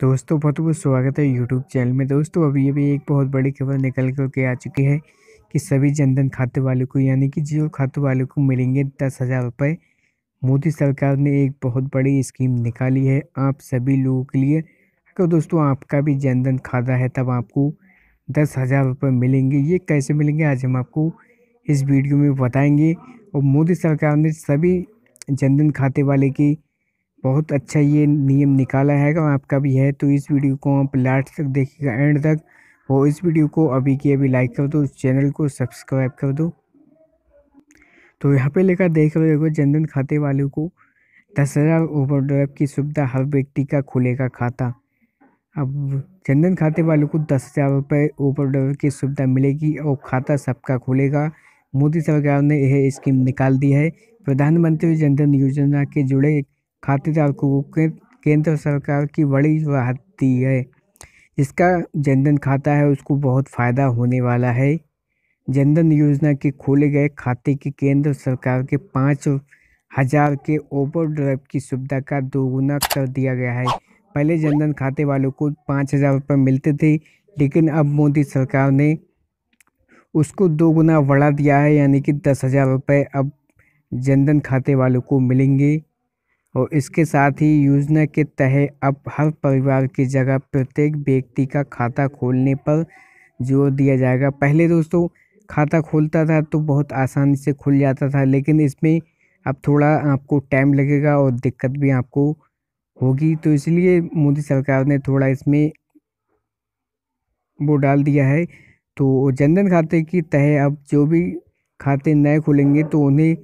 दोस्तों बहुत बहुत स्वागत है यूट्यूब चैनल में दोस्तों अभी अभी एक बहुत बड़ी खबर निकल कर के आ चुकी है कि सभी जनधन खाते वालों को यानी कि जियो खाते वालों को मिलेंगे दस हज़ार रुपये मोदी सरकार ने एक बहुत बड़ी स्कीम निकाली है आप सभी लोगों के लिए अगर दोस्तों आपका भी जनधन खाता है तब आपको दस हज़ार रुपये मिलेंगे ये कैसे मिलेंगे आज हम आपको इस वीडियो में बताएँगे और मोदी सरकार ने सभी जनधन खाते वाले की बहुत अच्छा ये नियम निकाला है आपका भी है तो इस वीडियो को आप लास्ट तक देखिएगा एंड तक और इस वीडियो को अभी की अभी लाइक कर दो इस चैनल को सब्सक्राइब कर दो तो यहाँ पे लेकर देख रहे हो जनधन खाते वालों को दस हज़ार ओवर की सुविधा हर व्यक्ति का खुलेगा खाता अब जनधन खाते वालों को दस हज़ार रुपये ओवर की सुविधा मिलेगी और खाता सबका खुलेगा मोदी सरकार ने यह स्कीम निकाल दी है प्रधानमंत्री जनधन योजना के जुड़े खातेधारकों तो को केंद्र सरकार की बड़ी राहत दी है इसका जनधन खाता है उसको बहुत फ़ायदा होने वाला है जनधन योजना के खोले गए खाते की केंद्र सरकार के पाँच हजार के ओवर ड्राइव की सुविधा का दोगुना कर दिया गया है पहले जनधन खाते वालों को पाँच हजार रुपये मिलते थे लेकिन अब मोदी सरकार ने उसको दोगुना बढ़ा दिया है यानी कि दस हजार रुपये अब जनधन खाते वालों को मिलेंगे और इसके साथ ही योजना के तहत अब हर परिवार की जगह प्रत्येक व्यक्ति का खाता खोलने पर जोर दिया जाएगा पहले दोस्तों खाता खोलता था तो बहुत आसानी से खुल जाता था लेकिन इसमें अब थोड़ा आपको टाइम लगेगा और दिक्कत भी आपको होगी तो इसलिए मोदी सरकार ने थोड़ा इसमें वो डाल दिया है तो जनधन खाते की तह अब जो भी खाते नए खुलेंगे तो उन्हें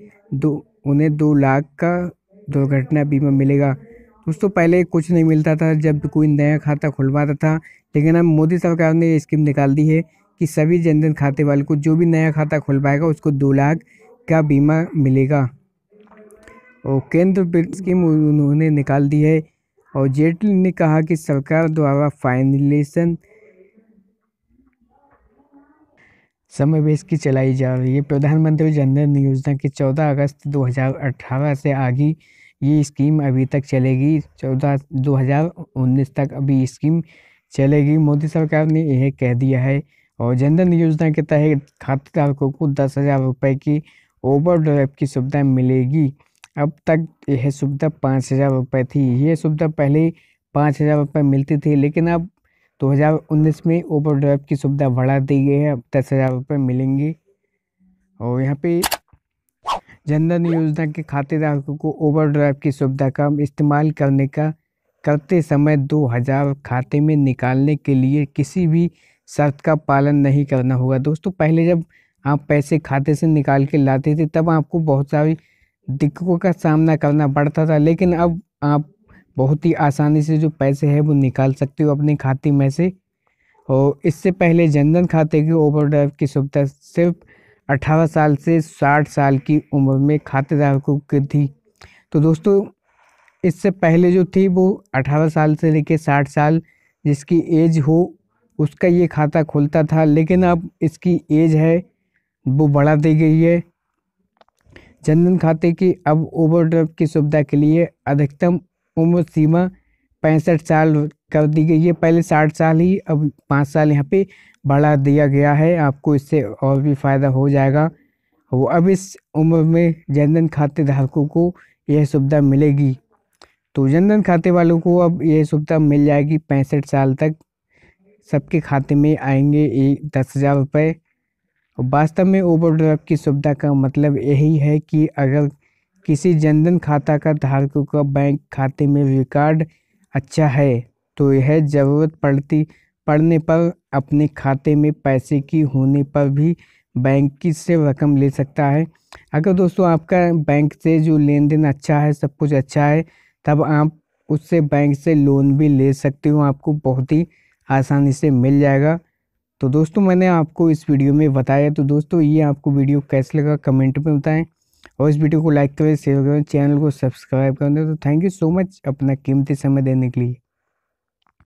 दो उन्हें दो लाख का दुर्घटना बीमा मिलेगा दोस्तों पहले कुछ नहीं मिलता था जब कोई नया खाता खुलवाता था लेकिन अब मोदी सरकार ने ये स्कीम निकाल दी है कि सभी जनधन खाते वाले को जो भी नया खाता खुलवाएगा उसको दो लाख का बीमा मिलेगा और केंद्र स्कीम उन्होंने निकाल दी है और जेटली ने कहा कि सरकार द्वारा फाइनलेशन समावेश की चलाई जा रही है प्रधानमंत्री जनधन योजना की 14 अगस्त 2018 से आगे ये स्कीम अभी तक चलेगी 14 2019 तक अभी स्कीम चलेगी मोदी सरकार ने यह कह दिया है और जनधन योजना के तहत खातेधारकों को दस हज़ार रुपये की ओवर की सुविधा मिलेगी अब तक यह सुविधा पाँच हज़ार रुपये थी यह सुविधा पहले पाँच हज़ार रुपये मिलती थी लेकिन अब 2019 में ओवर ड्राइव की सुविधा बढ़ा दी गई है अब दस हज़ार रुपये मिलेंगी और यहाँ पे जनधन योजना के खातेधारकों को ओवर ड्राइव की सुविधा का इस्तेमाल करने का करते समय दो हज़ार खाते में निकालने के लिए किसी भी शर्त का पालन नहीं करना होगा दोस्तों पहले जब आप पैसे खाते से निकाल के लाते थे तब आपको बहुत सारी दिक्कतों का सामना करना पड़ता था लेकिन अब आप बहुत ही आसानी से जो पैसे हैं वो निकाल सकते हो अपने खाते में से और इससे पहले जनधन खाते की ओवरड्राफ्ट की सुविधा सिर्फ अठारह साल से साठ साल की उम्र में खातेधारकों की थी तो दोस्तों इससे पहले जो थी वो अठारह साल से लेकर साठ साल जिसकी एज हो उसका ये खाता खुलता था लेकिन अब इसकी एज है वो बढ़ा दी गई है जनधन खाते की अब ओवरड्राफ्ट की सुविधा के लिए अधिकतम उम्र सीमा पैंसठ साल कर दी गई है पहले साठ साल ही अब पाँच साल यहाँ पे बढ़ा दिया गया है आपको इससे और भी फ़ायदा हो जाएगा वो अब इस उम्र में जनधन खाते धारकों को यह सुविधा मिलेगी तो जनधन खाते वालों को अब यह सुविधा मिल जाएगी पैंसठ साल तक सबके खाते में आएंगे एक दस हज़ार रुपये वास्तव में ओवर की सुविधा का मतलब यही है कि अगर किसी जनधन खाता का धारकों का बैंक खाते में रिकॉर्ड अच्छा है तो यह जरूरत पड़ती पड़ने पर अपने खाते में पैसे की होने पर भी बैंक की से रकम ले सकता है अगर दोस्तों आपका बैंक से जो लेन देन अच्छा है सब कुछ अच्छा है तब आप उससे बैंक से लोन भी ले सकते हो आपको बहुत ही आसानी से मिल जाएगा तो दोस्तों मैंने आपको इस वीडियो में बताया तो दोस्तों ये आपको वीडियो कैसे लगा कमेंट में बताएं और इस वीडियो को लाइक करें शेयर करें चैनल को सब्सक्राइब कर दें तो थैंक यू सो मच अपना कीमती समय देने के लिए